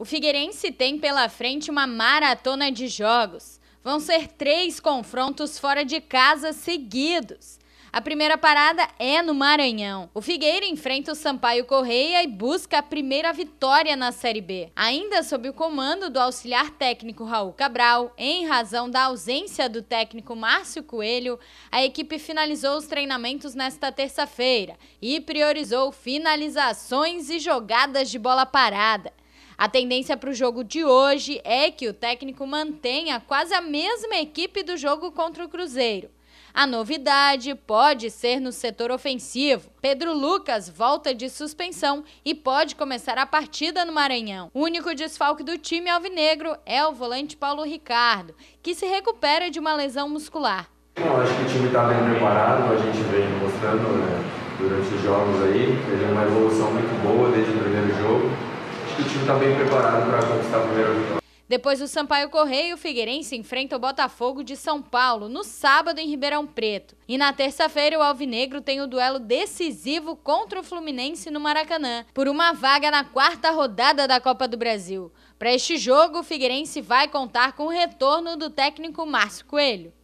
O Figueirense tem pela frente uma maratona de jogos. Vão ser três confrontos fora de casa seguidos. A primeira parada é no Maranhão. O Figueira enfrenta o Sampaio Correia e busca a primeira vitória na Série B. Ainda sob o comando do auxiliar técnico Raul Cabral, em razão da ausência do técnico Márcio Coelho, a equipe finalizou os treinamentos nesta terça-feira e priorizou finalizações e jogadas de bola parada. A tendência para o jogo de hoje é que o técnico mantenha quase a mesma equipe do jogo contra o Cruzeiro. A novidade pode ser no setor ofensivo. Pedro Lucas volta de suspensão e pode começar a partida no Maranhão. O único desfalque do time alvinegro é o volante Paulo Ricardo, que se recupera de uma lesão muscular. Bom, acho que o time está bem preparado, a gente vem mostrando né, durante os jogos aí. Teve uma evolução muito boa desde o primeiro jogo está bem preparado para conquistar a primeira vitória. Depois do Sampaio Correio, o Figueirense enfrenta o Botafogo de São Paulo no sábado em Ribeirão Preto. E na terça-feira, o Alvinegro tem o duelo decisivo contra o Fluminense no Maracanã, por uma vaga na quarta rodada da Copa do Brasil. Para este jogo, o Figueirense vai contar com o retorno do técnico Márcio Coelho.